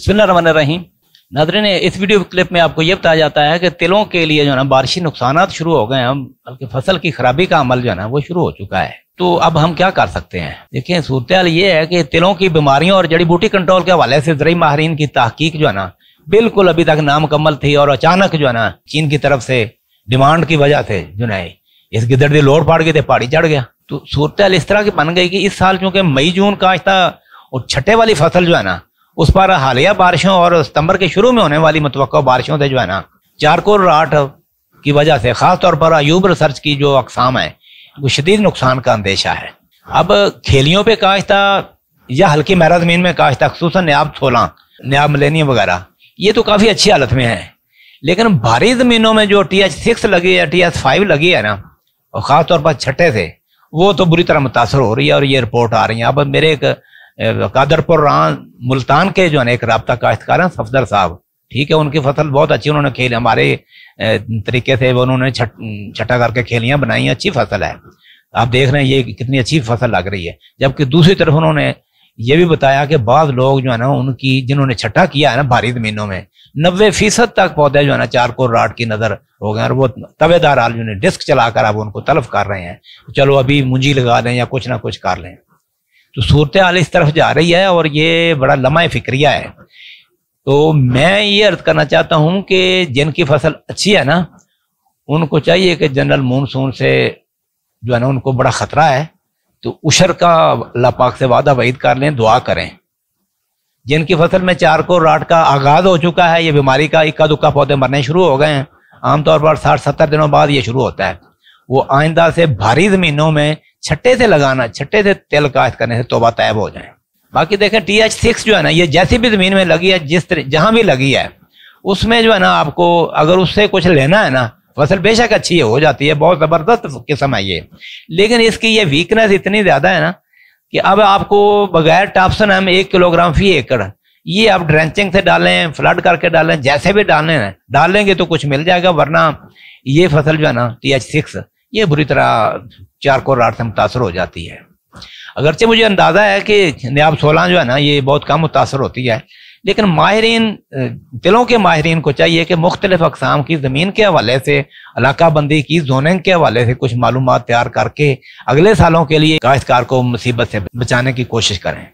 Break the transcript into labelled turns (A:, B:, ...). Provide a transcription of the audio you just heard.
A: बिस्मिल्लाम नादरीन इस video clip में आपको यह बताया जाता है कि तिलों के लिए जो है ना बारिशी नुकसान शुरू हो गए हैं बल्कि फसल की खराबी का अमल जो है ना वो शुरू हो चुका है तो अब हम क्या कर सकते हैं देखिए सूरत ये है कि तिलों की बीमारियों और जड़ी बूटी कंट्रोल के हवाले से जरिए माहरीन की तहकीक जो है ना बिल्कुल अभी तक नामकम्मल थी और अचानक जो है ना चीन की तरफ से डिमांड की वजह से जो है गिदड़ दर्दी लोड पड़ गई थे पहाड़ी चढ़ गया तो सूरत इस तरह की बन गई कि इस साल चूंकि मई जून का था और छठे वाली फसल जो है ना उस पर हालिया बारिशों और सितंबर के शुरू में होने वाली मुतव बारिशों से जो है ना चारकोर राट की वजह से खासतौर पर अयूब रिसर्च की जो अकसाम है वो शदीद नुकसान का अंदेशा है अब खेलियों पर काश्ता या हल्की महरा जमीन में काश्ता खूस नयाब छोला नयाब मलेनियम वगैरह ये तो काफ़ी अच्छी हालत में है लेकिन भारी ज़मीनों में जो टी एच सिक्स लगी है टी एच फाइव लगी है ना और ख़ासतौर पर छठे से वो तो बुरी तरह मुतासर हो रही है और ये रिपोर्ट आ रही है अब मेरे एक कादरपुर मुल्तान के जो अनेक रबता काश्तकार हैं सफदर साहब ठीक है उनकी फसल बहुत अच्छी उन्होंने खेली हमारे तरीके से उन्होंने छठा करके खेलियां बनाई अच्छी फसल है आप देख रहे हैं ये कितनी अच्छी फसल लग रही है जबकि दूसरी तरफ उन्होंने ये भी बताया कि बाद लोग जो है ना उनकी जिन्होंने छठा किया है ना भारी जमीनों में नब्बे फीसद तक पौधे जो है ना चार को राट की नजर हो गए और वो तवेदार आलमी ने डिस्क चलाकर अब उनको तलब कर रहे हैं चलो अभी मुंजी लगा लें या कुछ ना कुछ कर लें तो सूरत हाल इस तरफ जा रही है और ये बड़ा लम्हा फिक्रिया है तो मैं ये अर्थ करना चाहता हूँ कि जिनकी फसल अच्छी है ना उनको चाहिए कि जनरल मानसून से जो है ना उनको बड़ा खतरा है तो उशर का अल्लाह पाक से वादा वहीद कर लें दुआ करें जिनकी फसल में चार को राट का आगाज हो चुका है ये बीमारी का इक्का दुक्का पौधे मरने शुरू हो गए हैं आमतौर पर साठ सत्तर दिनों बाद ये शुरू होता है वो आइंदा से भारी ज़मीनों में छट्टे से लगाना छट्टे से तेल काश करने से तोबा तैब हो जाए बाकी देखें टी एच सिक्स जो है ना ये जैसी भी ज़मीन में लगी है जिस तरह जहां भी लगी है उसमें जो है ना आपको अगर उससे कुछ लेना है ना फसल बेशक अच्छी हो जाती है बहुत ज़बरदस्त किस्म है ये लेकिन इसकी ये वीकनेस इतनी ज़्यादा है ना कि अब आपको बगैर टापसन हम एक किलोग्राम फी एकड़ ये आप ड्रेंचिंग से डालें फ्लड करके डालें जैसे भी डालें डालेंगे तो कुछ मिल जाएगा वरना ये फसल जो है ना टी एच सिक्स ये बुरी तरह चार को रात से मुतासर हो जाती है अगरचे मुझे अंदाज़ा है कि नयाब सोलह जो है ना ये बहुत कम मुतासर होती है लेकिन माहरीन दिलों के माहरीन को चाहिए कि मुख्तलिफ अकसाम की ज़मीन के हवाले से इलाकाबंदी की जोनिंग के हवाले से कुछ मालूम तैयार करके अगले सालों के लिए काश्तकार को मुसीबत से बचाने की कोशिश करें